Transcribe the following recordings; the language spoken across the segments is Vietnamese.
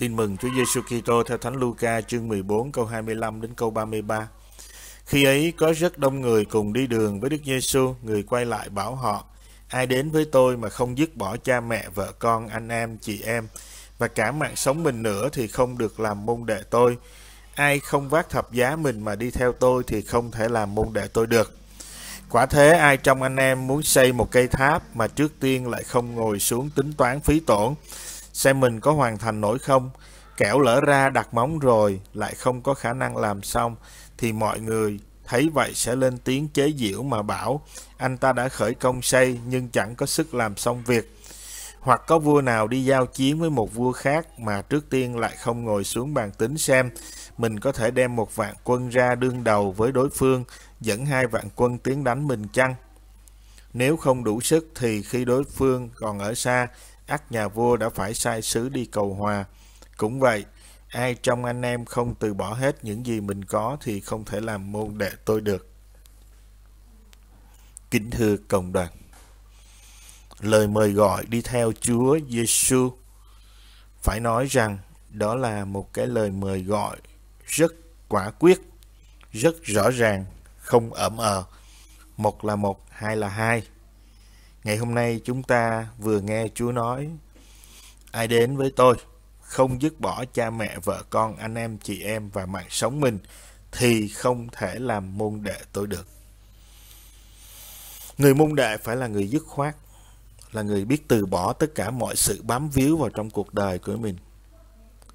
Tin mừng Chúa Giêsu Kitô theo Thánh Luca chương 14 câu 25 đến câu 33. Khi ấy có rất đông người cùng đi đường với Đức Giêsu, người quay lại bảo họ: Ai đến với tôi mà không dứt bỏ cha mẹ, vợ con, anh em, chị em và cả mạng sống mình nữa thì không được làm môn đệ tôi. Ai không vác thập giá mình mà đi theo tôi thì không thể làm môn đệ tôi được. Quả thế ai trong anh em muốn xây một cây tháp mà trước tiên lại không ngồi xuống tính toán phí tổn xem mình có hoàn thành nổi không kẻo lỡ ra đặt móng rồi lại không có khả năng làm xong thì mọi người thấy vậy sẽ lên tiếng chế giễu mà bảo anh ta đã khởi công xây nhưng chẳng có sức làm xong việc hoặc có vua nào đi giao chiến với một vua khác mà trước tiên lại không ngồi xuống bàn tính xem mình có thể đem một vạn quân ra đương đầu với đối phương dẫn hai vạn quân tiến đánh mình chăng nếu không đủ sức thì khi đối phương còn ở xa ắt nhà vua đã phải sai sứ đi cầu hòa. Cũng vậy, ai trong anh em không từ bỏ hết những gì mình có thì không thể làm môn đệ tôi được. Kính thưa cộng đoàn, lời mời gọi đi theo Chúa Giêsu phải nói rằng đó là một cái lời mời gọi rất quả quyết, rất rõ ràng, không ẩm ờ. Một là một, hai là hai. Ngày hôm nay chúng ta vừa nghe Chúa nói Ai đến với tôi không dứt bỏ cha mẹ, vợ con, anh em, chị em và mạng sống mình thì không thể làm môn đệ tôi được. Người môn đệ phải là người dứt khoát, là người biết từ bỏ tất cả mọi sự bám víu vào trong cuộc đời của mình.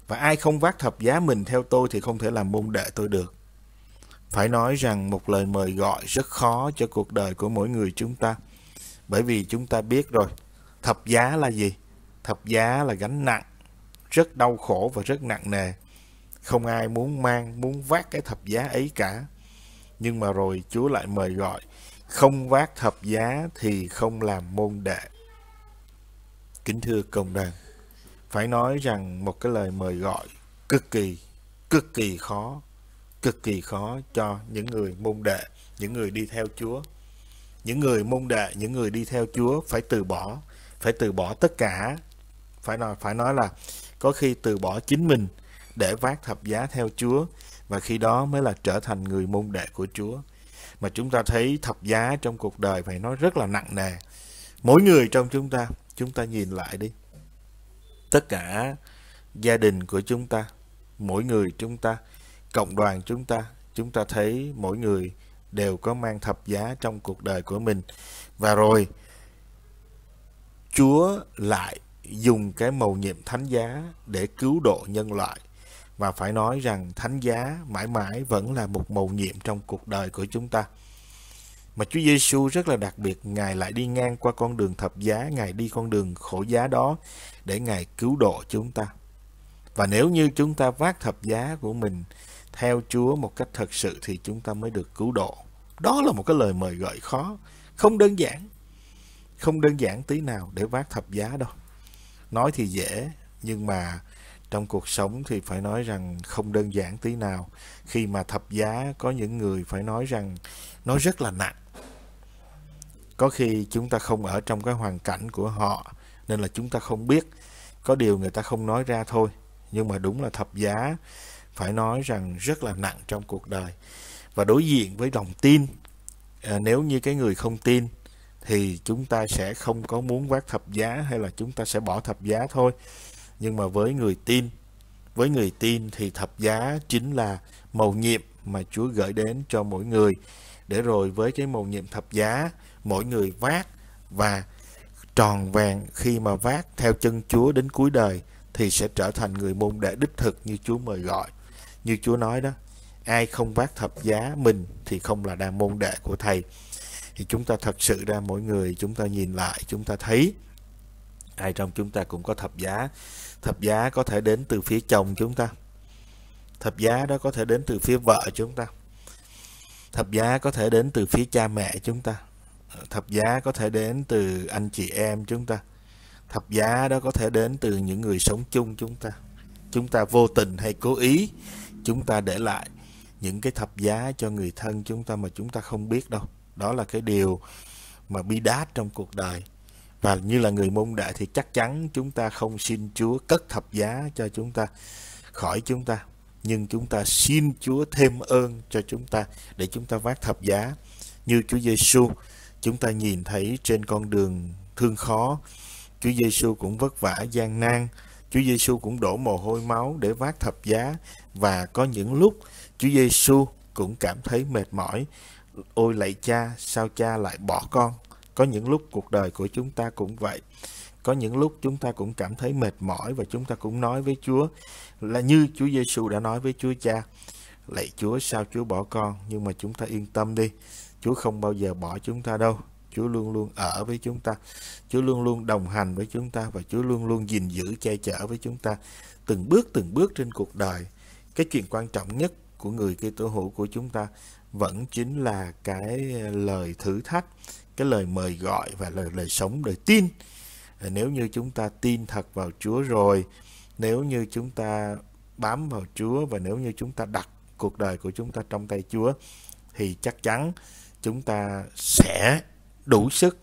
Và ai không vác thập giá mình theo tôi thì không thể làm môn đệ tôi được. Phải nói rằng một lời mời gọi rất khó cho cuộc đời của mỗi người chúng ta bởi vì chúng ta biết rồi thập giá là gì thập giá là gánh nặng rất đau khổ và rất nặng nề không ai muốn mang muốn vác cái thập giá ấy cả nhưng mà rồi chúa lại mời gọi không vác thập giá thì không làm môn đệ kính thưa cộng đoàn phải nói rằng một cái lời mời gọi cực kỳ cực kỳ khó cực kỳ khó cho những người môn đệ những người đi theo chúa những người môn đệ những người đi theo Chúa phải từ bỏ phải từ bỏ tất cả phải nói phải nói là có khi từ bỏ chính mình để vác thập giá theo Chúa và khi đó mới là trở thành người môn đệ của Chúa mà chúng ta thấy thập giá trong cuộc đời phải nói rất là nặng nề mỗi người trong chúng ta chúng ta nhìn lại đi tất cả gia đình của chúng ta mỗi người chúng ta cộng đoàn chúng ta chúng ta thấy mỗi người đều có mang thập giá trong cuộc đời của mình. Và rồi Chúa lại dùng cái mầu nhiệm thánh giá để cứu độ nhân loại và phải nói rằng thánh giá mãi mãi vẫn là một mầu nhiệm trong cuộc đời của chúng ta. Mà Chúa Giêsu rất là đặc biệt, Ngài lại đi ngang qua con đường thập giá, Ngài đi con đường khổ giá đó để Ngài cứu độ chúng ta. Và nếu như chúng ta vác thập giá của mình theo Chúa một cách thật sự thì chúng ta mới được cứu độ đó là một cái lời mời gọi khó không đơn giản không đơn giản tí nào để vác thập giá đâu nói thì dễ nhưng mà trong cuộc sống thì phải nói rằng không đơn giản tí nào khi mà thập giá có những người phải nói rằng nó rất là nặng có khi chúng ta không ở trong cái hoàn cảnh của họ nên là chúng ta không biết có điều người ta không nói ra thôi nhưng mà đúng là thập giá phải nói rằng rất là nặng trong cuộc đời và đối diện với lòng tin à, nếu như cái người không tin thì chúng ta sẽ không có muốn vác thập giá hay là chúng ta sẽ bỏ thập giá thôi nhưng mà với người tin với người tin thì thập giá chính là mầu nhiệm mà Chúa gửi đến cho mỗi người để rồi với cái mầu nhiệm thập giá mỗi người vác và tròn vẹn khi mà vác theo chân Chúa đến cuối đời thì sẽ trở thành người môn đệ đích thực như Chúa mời gọi như Chúa nói đó ai không vác thập giá mình thì không là đa môn đệ của thầy thì chúng ta thật sự ra mỗi người chúng ta nhìn lại chúng ta thấy ai trong chúng ta cũng có thập giá thập giá có thể đến từ phía chồng chúng ta thập giá đó có thể đến từ phía vợ chúng ta thập giá có thể đến từ phía cha mẹ chúng ta thập giá có thể đến từ anh chị em chúng ta thập giá đó có thể đến từ những người sống chung chúng ta chúng ta vô tình hay cố ý chúng ta để lại những cái thập giá cho người thân chúng ta mà chúng ta không biết đâu đó là cái điều mà bi đát trong cuộc đời và như là người môn đệ thì chắc chắn chúng ta không xin Chúa cất thập giá cho chúng ta khỏi chúng ta nhưng chúng ta xin Chúa thêm ơn cho chúng ta để chúng ta vác thập giá như Chúa Giêsu chúng ta nhìn thấy trên con đường thương khó Chúa Giêsu cũng vất vả gian nan Chúa Giêsu cũng đổ mồ hôi máu để vác thập giá và có những lúc Chúa Giêsu cũng cảm thấy mệt mỏi. Ôi lạy cha, sao cha lại bỏ con? Có những lúc cuộc đời của chúng ta cũng vậy. Có những lúc chúng ta cũng cảm thấy mệt mỏi và chúng ta cũng nói với Chúa là như Chúa Giêsu đã nói với Chúa Cha, lạy Chúa sao Chúa bỏ con, nhưng mà chúng ta yên tâm đi, Chúa không bao giờ bỏ chúng ta đâu. Chúa luôn luôn ở với chúng ta. Chúa luôn luôn đồng hành với chúng ta và Chúa luôn luôn gìn giữ che chở với chúng ta từng bước từng bước trên cuộc đời cái chuyện quan trọng nhất của người kia tố hữu của chúng ta vẫn chính là cái lời thử thách cái lời mời gọi và lời lời sống đời tin nếu như chúng ta tin thật vào Chúa rồi nếu như chúng ta bám vào Chúa và nếu như chúng ta đặt cuộc đời của chúng ta trong tay Chúa thì chắc chắn chúng ta sẽ đủ sức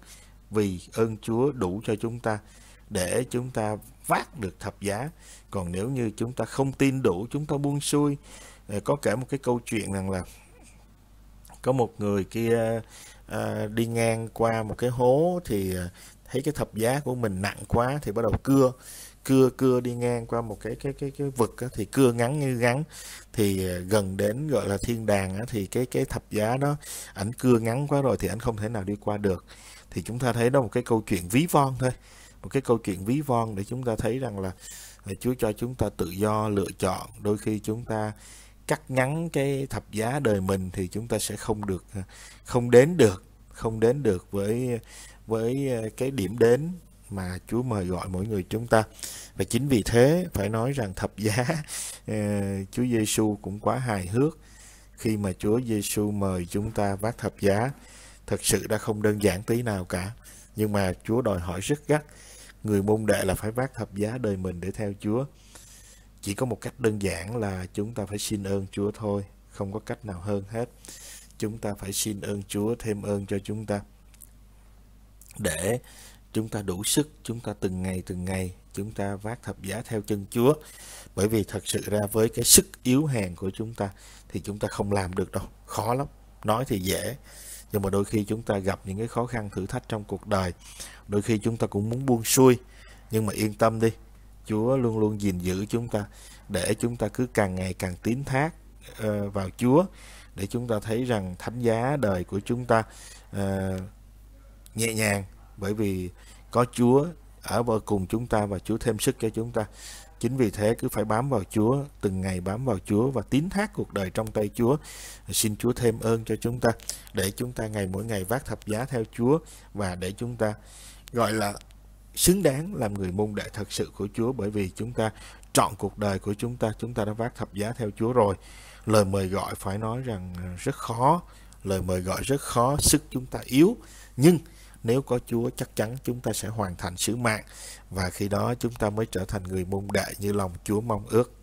vì ơn Chúa đủ cho chúng ta để chúng ta vác được thập giá còn nếu như chúng ta không tin đủ chúng ta buông xuôi ờ, có kể một cái câu chuyện rằng là có một người kia à, đi ngang qua một cái hố thì ờ, thấy cái thập giá của mình nặng quá thì bắt đầu cưa cưa cưa đi ngang qua một cái cái cái cái vực á, thì cưa ngắn như ngắn thì gần đến gọi là thiên đàng á, thì cái cái thập giá đó ảnh cưa ngắn quá rồi thì ảnh không thể nào đi qua được thì chúng ta thấy đó một cái câu chuyện ví von thôi một cái câu chuyện ví von để chúng ta thấy rằng là à, Chúa cho chúng ta tự do lựa chọn đôi khi chúng ta cắt ngắn cái thập giá đời mình thì chúng ta sẽ không được à, không đến được không đến được với với à, cái điểm đến mà Chúa mời gọi mỗi người chúng ta và chính vì thế phải nói rằng thập giá Chúa Giêsu cũng quá hài hước khi mà Chúa Giêsu mời chúng ta vác thập giá thật sự đã không đơn giản tí nào cả nhưng mà Chúa đòi hỏi rất gắt người môn đệ là phải vác thập giá đời mình để theo Chúa. Chỉ có một cách đơn giản là chúng ta phải xin ơn Chúa thôi, không có cách nào hơn hết. Chúng ta phải xin ơn Chúa thêm ơn cho chúng ta. Để chúng ta đủ sức, chúng ta từng ngày từng ngày chúng ta vác thập giá theo chân Chúa. Bởi vì thật sự ra với cái sức yếu hèn của chúng ta thì chúng ta không làm được đâu, khó lắm. Nói thì dễ, nhưng mà đôi khi chúng ta gặp những cái khó khăn thử thách trong cuộc đời đôi khi chúng ta cũng muốn buông xuôi nhưng mà yên tâm đi chúa luôn luôn gìn giữ chúng ta để chúng ta cứ càng ngày càng tín thác ờ, vào chúa để chúng ta thấy rằng thánh giá đời của chúng ta ờ, nhẹ nhàng bởi vì có chúa ở cùng chúng ta và chúa thêm sức cho chúng ta Chính vì thế cứ phải bám vào Chúa, từng ngày bám vào Chúa và tín thác cuộc đời trong tay Chúa. Xin Chúa thêm ơn cho chúng ta để chúng ta ngày mỗi ngày vác thập giá theo Chúa và để chúng ta gọi là xứng đáng làm người môn đệ thật sự của Chúa bởi vì chúng ta chọn cuộc đời của chúng ta, chúng ta đã vác thập giá theo Chúa rồi. Lời mời gọi phải nói rằng rất khó, lời mời gọi rất khó, sức chúng ta yếu. Nhưng nếu có Chúa chắc chắn chúng ta sẽ hoàn thành sứ mạng và khi đó chúng ta mới trở thành người môn đệ như lòng Chúa mong ước.